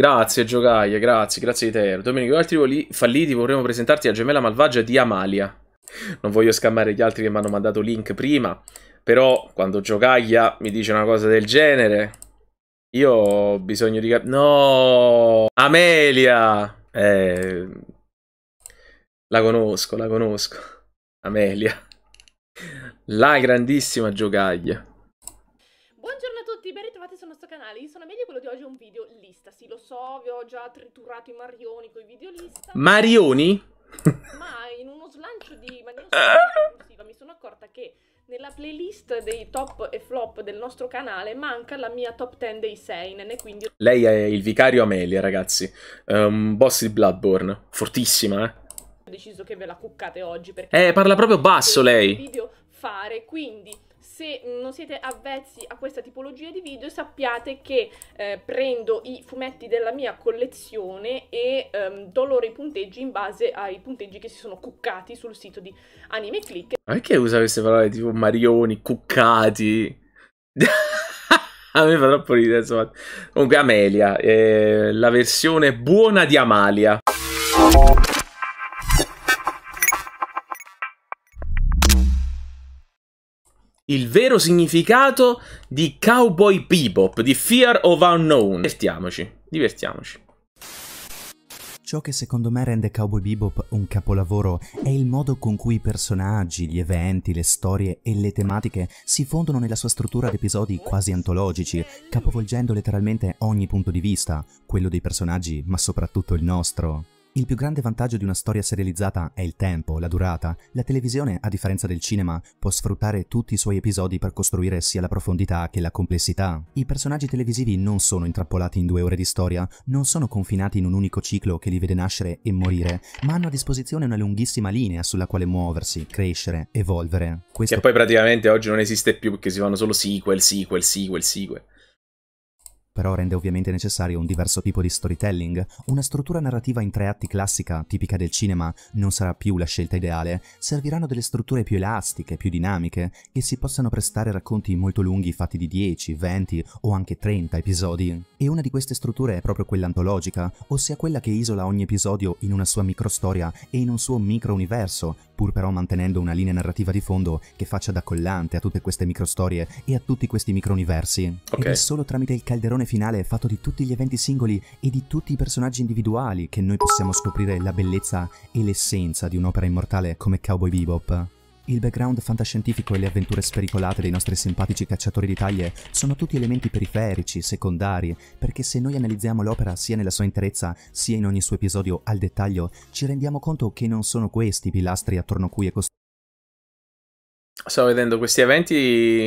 Grazie Giocaia, grazie, grazie di te. Domenico, altri falliti vorremmo presentarti a Gemella Malvagia di Amalia. Non voglio scammare gli altri che mi hanno mandato link prima, però quando Giocaia mi dice una cosa del genere, io ho bisogno di... No! Amelia! Eh, la conosco, la conosco. Amelia. La grandissima Giocaia. Buongiorno canale Insomma meglio quello di oggi è un video lista Sì lo so, vi ho già triturato i marioni con i video lista Marioni? Ma in uno slancio di maniera ah! mi sono accorta che nella playlist dei top e flop del nostro canale manca la mia top 10 dei Seinen quindi... Lei è il vicario Amelia, ragazzi. Um, boss di Bloodborne. Fortissima, eh. Ho deciso che ve la cuccate oggi perché... Eh, parla proprio basso lei. Video fare, quindi se non siete avvezzi a questa tipologia di video sappiate che eh, prendo i fumetti della mia collezione e ehm, do loro i punteggi in base ai punteggi che si sono cuccati sul sito di Anime Click. Ma perché usa queste parole tipo marioni, cuccati? a me fa troppo ridere, insomma. Comunque Amelia, eh, la versione buona di Amalia. il vero significato di Cowboy Bebop, di Fear of Unknown. Divertiamoci, divertiamoci. Ciò che secondo me rende Cowboy Bebop un capolavoro è il modo con cui i personaggi, gli eventi, le storie e le tematiche si fondono nella sua struttura ad episodi quasi antologici, capovolgendo letteralmente ogni punto di vista, quello dei personaggi, ma soprattutto il nostro. Il più grande vantaggio di una storia serializzata è il tempo, la durata. La televisione, a differenza del cinema, può sfruttare tutti i suoi episodi per costruire sia la profondità che la complessità. I personaggi televisivi non sono intrappolati in due ore di storia, non sono confinati in un unico ciclo che li vede nascere e morire, ma hanno a disposizione una lunghissima linea sulla quale muoversi, crescere, evolvere. Questo... Che poi praticamente oggi non esiste più perché si fanno solo sequel, sequel, sequel, sequel però rende ovviamente necessario un diverso tipo di storytelling. Una struttura narrativa in tre atti classica, tipica del cinema, non sarà più la scelta ideale, serviranno delle strutture più elastiche, più dinamiche, che si possano prestare a racconti molto lunghi fatti di 10, 20 o anche 30 episodi. E una di queste strutture è proprio quella antologica, ossia quella che isola ogni episodio in una sua microstoria e in un suo micro universo, pur però mantenendo una linea narrativa di fondo che faccia da collante a tutte queste microstorie e a tutti questi micro universi. Okay. Ed è solo tramite il calderone finale è fatto di tutti gli eventi singoli e di tutti i personaggi individuali che noi possiamo scoprire la bellezza e l'essenza di un'opera immortale come Cowboy Bebop. Il background fantascientifico e le avventure spericolate dei nostri simpatici cacciatori di taglie sono tutti elementi periferici, secondari, perché se noi analizziamo l'opera sia nella sua interezza, sia in ogni suo episodio al dettaglio, ci rendiamo conto che non sono questi i pilastri attorno cui è costruita. Stavo vedendo questi eventi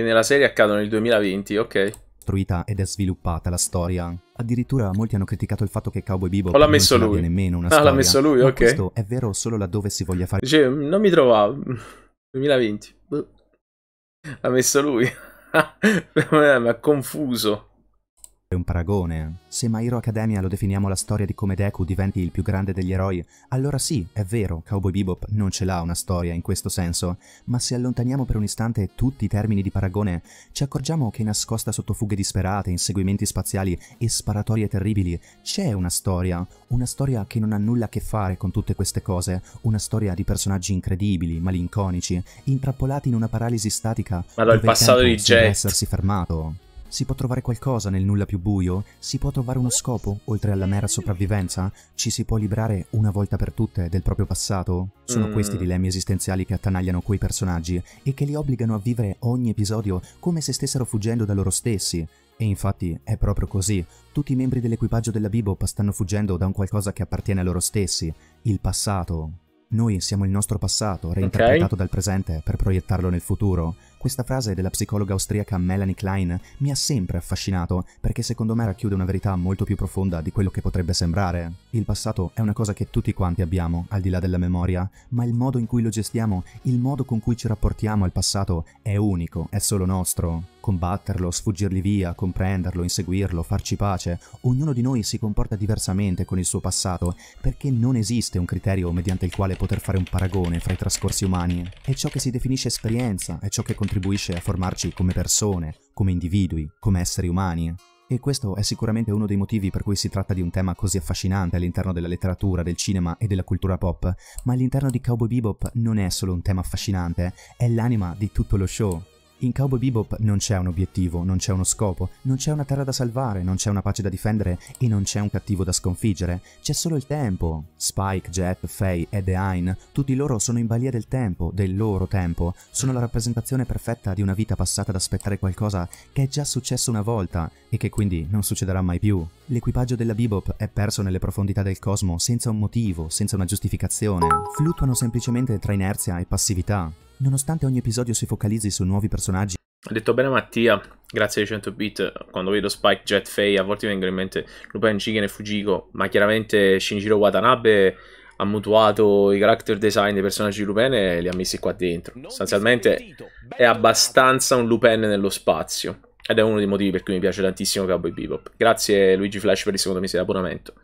nella serie accadono nel 2020, ok costruita ed è sviluppata la storia. Addirittura molti hanno criticato il fatto che Cowboy Bebop l'ha messo non lui. nemmeno una ah, storia. Ah, l'ha messo lui, ok. Questo è vero solo laddove si voglia fare. Cioè, non mi trovavo. 2020. L'ha messo lui. Mi ha confuso un paragone. Se My Hero Academia lo definiamo la storia di come Deku diventi il più grande degli eroi, allora sì, è vero, Cowboy Bebop non ce l'ha una storia in questo senso, ma se allontaniamo per un istante tutti i termini di paragone, ci accorgiamo che nascosta sotto fughe disperate, inseguimenti spaziali e sparatorie terribili, c'è una storia, una storia che non ha nulla a che fare con tutte queste cose, una storia di personaggi incredibili, malinconici, intrappolati in una paralisi statica, ma il passato di Jet. essersi fermato. Si può trovare qualcosa nel nulla più buio? Si può trovare uno scopo, oltre alla mera sopravvivenza? Ci si può librare una volta per tutte del proprio passato? Sono mm. questi i dilemmi esistenziali che attanagliano quei personaggi e che li obbligano a vivere ogni episodio come se stessero fuggendo da loro stessi. E infatti è proprio così, tutti i membri dell'equipaggio della Bebop stanno fuggendo da un qualcosa che appartiene a loro stessi, il passato. Noi siamo il nostro passato, reinterpretato okay. dal presente per proiettarlo nel futuro. Questa frase della psicologa austriaca Melanie Klein mi ha sempre affascinato perché secondo me racchiude una verità molto più profonda di quello che potrebbe sembrare. Il passato è una cosa che tutti quanti abbiamo, al di là della memoria, ma il modo in cui lo gestiamo, il modo con cui ci rapportiamo al passato è unico, è solo nostro. Combatterlo, sfuggirli via, comprenderlo, inseguirlo, farci pace, ognuno di noi si comporta diversamente con il suo passato perché non esiste un criterio mediante il quale poter fare un paragone fra i trascorsi umani. È ciò che si definisce esperienza, è ciò che contribuisce contribuisce a formarci come persone, come individui, come esseri umani. E questo è sicuramente uno dei motivi per cui si tratta di un tema così affascinante all'interno della letteratura, del cinema e della cultura pop, ma all'interno di Cowboy Bebop non è solo un tema affascinante, è l'anima di tutto lo show. In Cowboy Bebop non c'è un obiettivo, non c'è uno scopo, non c'è una terra da salvare, non c'è una pace da difendere e non c'è un cattivo da sconfiggere. C'è solo il tempo. Spike, Jet, Faye e The Ain, tutti loro sono in balia del tempo, del loro tempo. Sono la rappresentazione perfetta di una vita passata ad aspettare qualcosa che è già successo una volta e che quindi non succederà mai più. L'equipaggio della Bebop è perso nelle profondità del cosmo senza un motivo, senza una giustificazione. Fluttuano semplicemente tra inerzia e passività nonostante ogni episodio si focalizzi su nuovi personaggi. Ha detto bene Mattia, grazie ai 100 bit, quando vedo Spike, Jet, Fei, a volte mi vengono in mente Lupin, Jigen e Fujiko, ma chiaramente Shinjiro Watanabe ha mutuato i character design dei personaggi di Lupin e li ha messi qua dentro. Sostanzialmente è abbastanza un Lupin nello spazio. Ed è uno dei motivi per cui mi piace tantissimo Cowboy Bebop. Grazie Luigi Flash per il secondo mese di abbonamento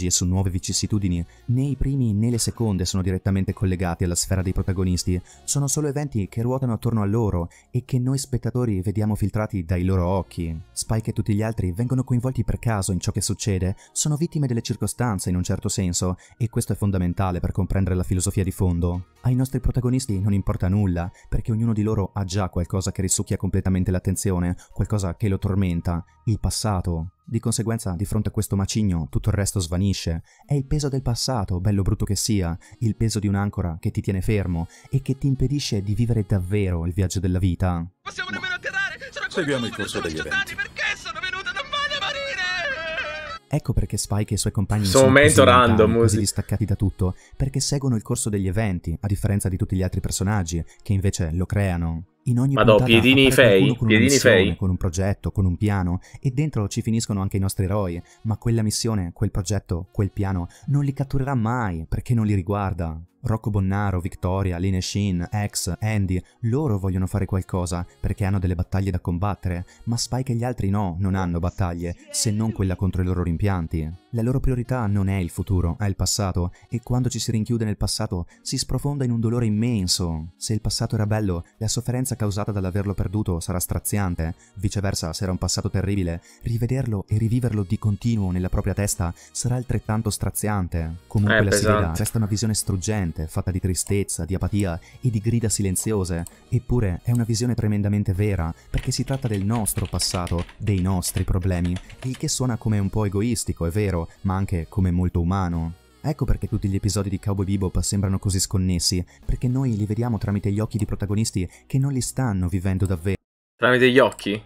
e su nuove vicissitudini, né i primi né le seconde sono direttamente collegati alla sfera dei protagonisti, sono solo eventi che ruotano attorno a loro e che noi spettatori vediamo filtrati dai loro occhi. Spike e tutti gli altri vengono coinvolti per caso in ciò che succede, sono vittime delle circostanze in un certo senso, e questo è fondamentale per comprendere la filosofia di fondo. Ai nostri protagonisti non importa nulla, perché ognuno di loro ha già qualcosa che risucchia completamente l'attenzione, qualcosa che lo tormenta, il passato. Di conseguenza, di fronte a questo macigno, tutto il resto svanisce. È il peso del passato, bello brutto che sia, il peso di un'ancora che ti tiene fermo e che ti impedisce di vivere davvero il viaggio della vita. possiamo nemmeno atterrare! Sono Seguiamo il corso degli eventi. Perché sono venuto? Non voglio morire! Ecco perché Spike e i suoi compagni sono, sono così, random, così distaccati da tutto, perché seguono il corso degli eventi, a differenza di tutti gli altri personaggi, che invece lo creano. In ogni Madò, puntata piedini fei, con piedini fei. Con un progetto, con un piano, e dentro ci finiscono anche i nostri eroi, ma quella missione, quel progetto, quel piano non li catturerà mai perché non li riguarda. Rocco Bonnaro, Victoria, Line Shin, X, Andy, loro vogliono fare qualcosa perché hanno delle battaglie da combattere, ma Spike e gli altri no, non hanno battaglie, se non quella contro i loro rimpianti. La loro priorità non è il futuro, è il passato, e quando ci si rinchiude nel passato si sprofonda in un dolore immenso. Se il passato era bello, la sofferenza sofferenza causata dall'averlo perduto sarà straziante, viceversa se era un passato terribile, rivederlo e riviverlo di continuo nella propria testa sarà altrettanto straziante. Comunque eh, la serie resta una visione struggente, fatta di tristezza, di apatia e di grida silenziose, eppure è una visione tremendamente vera, perché si tratta del nostro passato, dei nostri problemi, il che suona come un po' egoistico, è vero, ma anche come molto umano. Ecco perché tutti gli episodi di Cowboy Bebop sembrano così sconnessi, perché noi li vediamo tramite gli occhi di protagonisti che non li stanno vivendo davvero. Tramite gli occhi?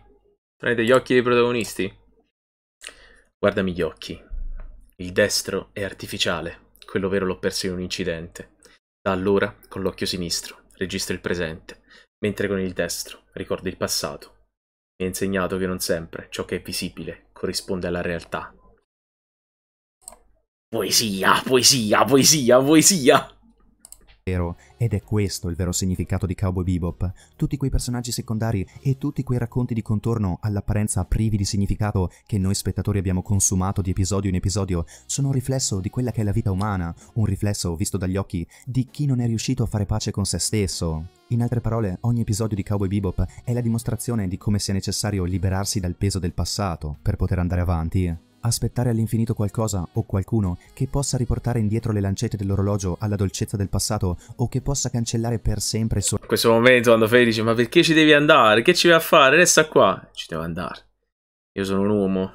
Tramite gli occhi dei protagonisti? Guardami gli occhi. Il destro è artificiale, quello vero l'ho perso in un incidente. Da allora, con l'occhio sinistro, registro il presente, mentre con il destro ricordo il passato. Mi ha insegnato che non sempre ciò che è visibile corrisponde alla realtà. Poesia, poesia, poesia, poesia. Ed è questo il vero significato di Cowboy Bebop. Tutti quei personaggi secondari e tutti quei racconti di contorno all'apparenza privi di significato che noi spettatori abbiamo consumato di episodio in episodio sono un riflesso di quella che è la vita umana, un riflesso visto dagli occhi di chi non è riuscito a fare pace con se stesso. In altre parole, ogni episodio di Cowboy Bebop è la dimostrazione di come sia necessario liberarsi dal peso del passato per poter andare avanti aspettare all'infinito qualcosa o qualcuno che possa riportare indietro le lancette dell'orologio alla dolcezza del passato o che possa cancellare per sempre il suo... In questo momento quando Fede dice ma perché ci devi andare? Che ci vai a fare? Resta qua. Ci devo andare. Io sono un uomo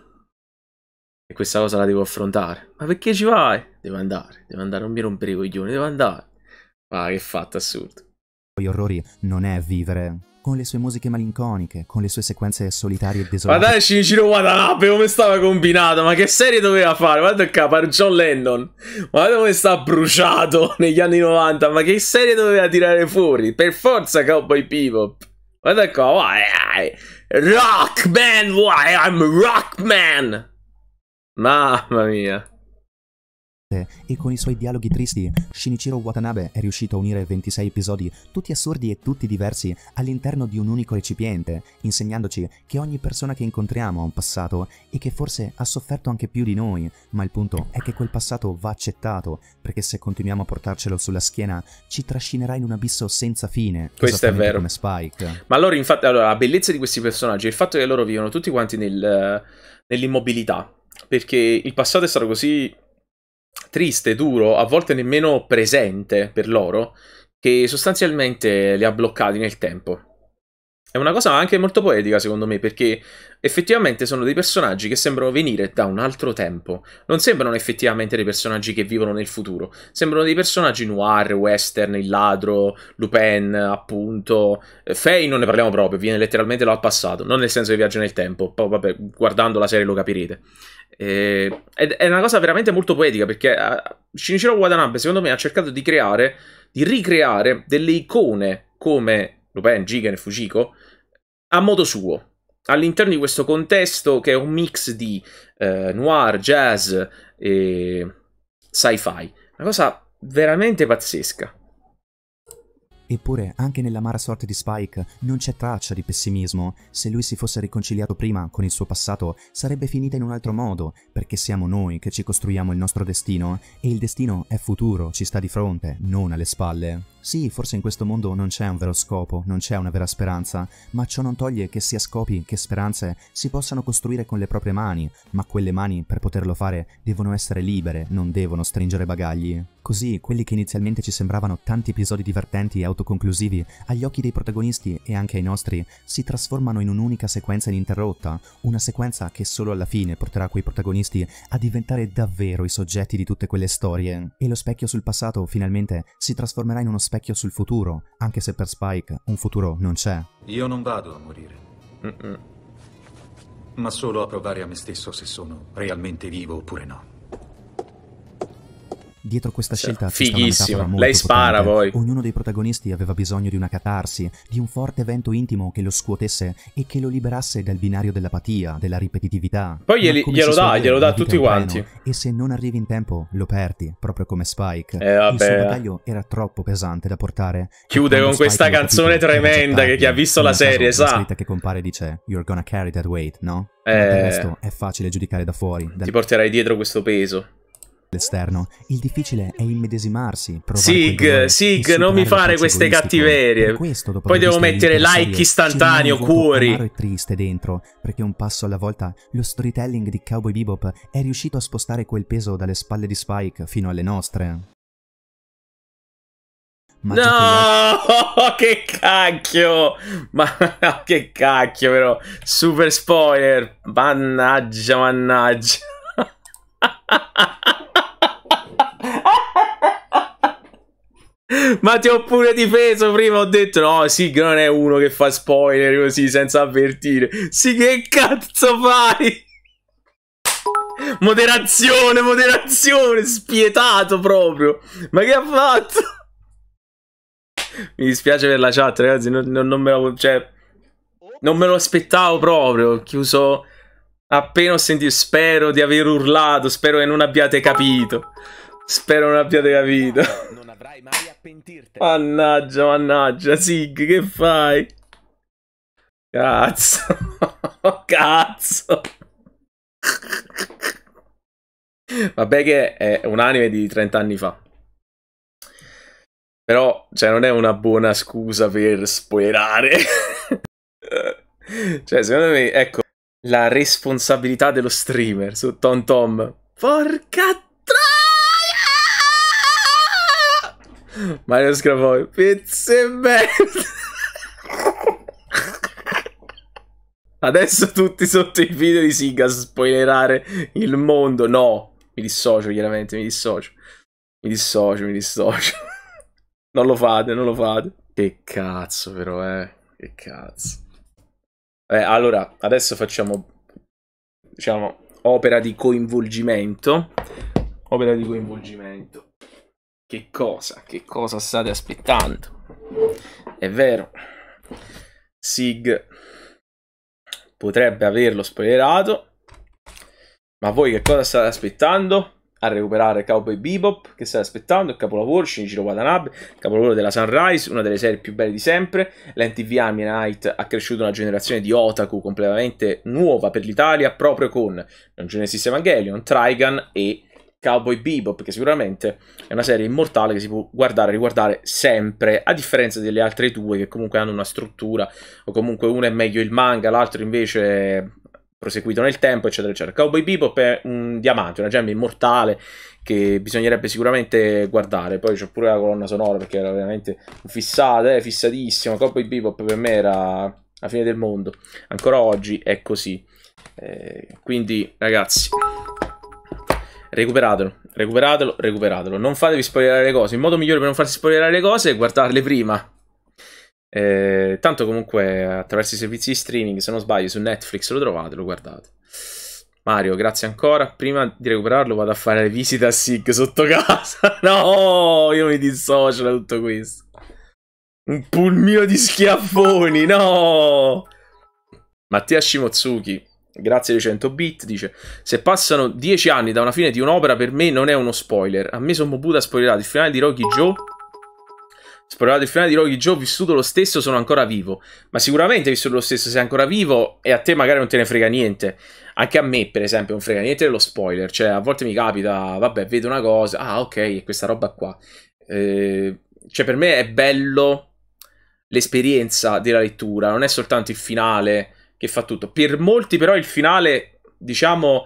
e questa cosa la devo affrontare. Ma perché ci vai? Devo andare, devo andare, non mi rompere i coglioni, devo andare. Ma che fatto assurdo. Gli orrori non è vivere con le sue musiche malinconiche, con le sue sequenze solitarie e desolate. Guardate Shinichiro Watanabe come stava combinato, ma che serie doveva fare? Guarda qua, capo, John Lennon. Guarda come sta bruciato negli anni 90, ma che serie doveva tirare fuori? Per forza Cowboy Bebop. Guarda qua, why I... Rockman, why I'm Rockman. Mamma mia e con i suoi dialoghi tristi, Shinichiro Watanabe è riuscito a unire 26 episodi, tutti assurdi e tutti diversi, all'interno di un unico recipiente, insegnandoci che ogni persona che incontriamo ha un passato e che forse ha sofferto anche più di noi, ma il punto è che quel passato va accettato, perché se continuiamo a portarcelo sulla schiena ci trascinerà in un abisso senza fine. Questo è vero. Come Spike. Ma allora, infatti, allora, la bellezza di questi personaggi è il fatto che loro vivono tutti quanti nel, nell'immobilità, perché il passato è stato così triste, duro, a volte nemmeno presente per loro, che sostanzialmente li ha bloccati nel tempo. È una cosa anche molto poetica, secondo me, perché effettivamente sono dei personaggi che sembrano venire da un altro tempo. Non sembrano effettivamente dei personaggi che vivono nel futuro. Sembrano dei personaggi noir, western, il ladro, Lupin, appunto. Eh, Fey non ne parliamo proprio, viene letteralmente dal passato, non nel senso che viaggia nel tempo. Poi, vabbè, guardando la serie lo capirete. Eh, è una cosa veramente molto poetica perché Shinichiro Watanabe, secondo me, ha cercato di creare, di ricreare delle icone come Lupin, Jigen e Fujiko a modo suo. All'interno di questo contesto che è un mix di eh, noir, jazz e sci-fi. Una cosa veramente pazzesca. Eppure, anche nella nell'amara sorte di Spike non c'è traccia di pessimismo. Se lui si fosse riconciliato prima con il suo passato, sarebbe finita in un altro modo, perché siamo noi che ci costruiamo il nostro destino, e il destino è futuro, ci sta di fronte, non alle spalle. Sì, forse in questo mondo non c'è un vero scopo, non c'è una vera speranza, ma ciò non toglie che sia scopi che speranze si possano costruire con le proprie mani, ma quelle mani, per poterlo fare, devono essere libere, non devono stringere bagagli. Così, quelli che inizialmente ci sembravano tanti episodi divertenti e autoconclusivi, agli occhi dei protagonisti e anche ai nostri, si trasformano in un'unica sequenza ininterrotta, una sequenza che solo alla fine porterà quei protagonisti a diventare davvero i soggetti di tutte quelle storie. E lo specchio sul passato, finalmente, si trasformerà in uno specchio specchio sul futuro, anche se per Spike un futuro non c'è. Io non vado a morire. Mm -mm. Ma solo a provare a me stesso se sono realmente vivo oppure no. Dietro questa cioè, scelta fighissimo. Molto Lei spara potente. poi. Ognuno dei protagonisti aveva bisogno di una catarsi, di un forte evento intimo che lo scuotesse e che lo liberasse dal binario dell'apatia, della ripetitività. Poi glieli, glielo dà, glielo dà a tutti quanti. E se non arrivi in tempo, lo perdi, proprio come Spike. Eh, vabbè. Il suo bagaglio era troppo pesante da portare. Chiude con Spike questa canzone capito, tremenda che chi ha visto la serie sa. La scritta che compare dice You're gonna carry that weight, no? Eh... Il resto è facile giudicare da fuori. Dal... Ti porterai dietro questo peso. Esterno. Il difficile è immedesimarsi. Sig, Sig, non mi fare queste cattiverie. Questo, Poi devo mettere like istantaneo, cuori. È triste dentro, perché un passo alla volta lo storytelling di Cowboy Bebop è riuscito a spostare quel peso dalle spalle di Spike fino alle nostre. Ma no, che cacchio! Ma che cacchio, però. Super spoiler. Mannaggia, mannaggia. Ma ti ho pure difeso prima, ho detto no, Sig non è uno che fa spoiler così senza avvertire. Sì, che cazzo fai? Moderazione, moderazione, spietato proprio. Ma che ha fatto? Mi dispiace per la chat, ragazzi, non, non, non me lo... Cioè, non me lo aspettavo proprio, ho chiuso... Appena ho sentito, spero di aver urlato, spero che non abbiate capito. Spero non abbiate capito. Non avrai mai pentirtene. Mannaggia, mannaggia, Sig, che fai? Cazzo. Cazzo. Vabbè che è un anime di 30 anni fa. Però, cioè, non è una buona scusa per spoilerare. cioè, secondo me, ecco, la responsabilità dello streamer su Tom Tom. Porca Mario Scrafoi, pizze e merda. Adesso tutti sotto i video di Siga spoilerare il mondo. No, mi dissocio chiaramente, mi dissocio. Mi dissocio, mi dissocio. Non lo fate, non lo fate. Che cazzo però, eh. Che cazzo. Beh, allora, adesso facciamo, diciamo, opera di coinvolgimento. Opera di coinvolgimento. Che cosa? Che cosa state aspettando? È vero, Sig potrebbe averlo spoilerato, ma voi che cosa state aspettando? A recuperare Cowboy Bebop, che state aspettando? Il capolavoro, Shinichiro Watanabe, capolavoro della Sunrise, una delle serie più belle di sempre. L'NTV Army Night ha cresciuto una generazione di otaku completamente nuova per l'Italia, proprio con Non Genesis Evangelion, Trigun e Cowboy Bebop, che sicuramente è una serie immortale che si può guardare e riguardare sempre, a differenza delle altre due che comunque hanno una struttura, o comunque una è meglio il manga, l'altro invece è proseguito nel tempo, eccetera, eccetera. Cowboy Bebop è un diamante, una gemma immortale che bisognerebbe sicuramente guardare. Poi c'è pure la colonna sonora perché era veramente fissata, eh, fissatissima. Cowboy Bebop per me era la fine del mondo. Ancora oggi è così. Eh, quindi, ragazzi Recuperatelo, recuperatelo, recuperatelo. Non fatevi spoilerare le cose. Il modo migliore per non farsi spoilerare le cose è guardarle prima. Eh, tanto comunque attraverso i servizi di streaming, se non sbaglio, su Netflix lo trovate, lo guardate. Mario, grazie ancora. Prima di recuperarlo vado a fare visita a Sig sotto casa. no, io mi dissocio da tutto questo. Un pulmino di schiaffoni, no! Mattia Shimotsuki. Grazie dei 100 bit, dice Se passano 10 anni da una fine di un'opera per me non è uno spoiler A me sono Buddha spoilerato il finale di Rocky Joe Spoilerato il finale di Rocky Joe, vissuto lo stesso, sono ancora vivo Ma sicuramente vissuto lo stesso, sei ancora vivo e a te magari non te ne frega niente Anche a me per esempio non frega niente dello spoiler Cioè a volte mi capita, vabbè vedo una cosa, ah ok è questa roba qua eh, Cioè per me è bello l'esperienza della lettura, non è soltanto il finale che fa tutto. Per molti però il finale, diciamo,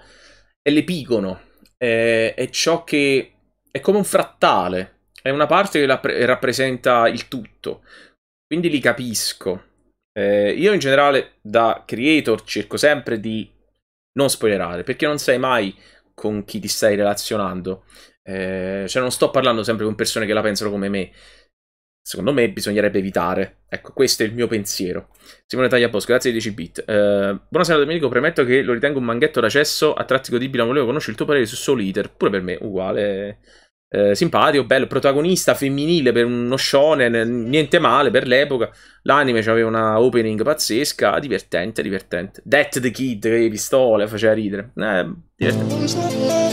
è l'epigono, è, è ciò che è come un frattale, è una parte che rapp rappresenta il tutto, quindi li capisco. Eh, io in generale da creator cerco sempre di non spoilerare, perché non sai mai con chi ti stai relazionando. Eh, cioè non sto parlando sempre con persone che la pensano come me, secondo me bisognerebbe evitare. Ecco, questo è il mio pensiero. Simone Tagliabosco, grazie di 10 bit. Eh, buonasera Domenico, premetto che lo ritengo un manghetto d'accesso a tratti godibile, ma volevo conoscere il tuo parere su Soul Eater, pure per me uguale. Eh, simpatico, bello, protagonista femminile per uno shonen, niente male per l'epoca. L'anime aveva una opening pazzesca, divertente, divertente. Death the Kid, le pistole, faceva ridere. Eh, divertente.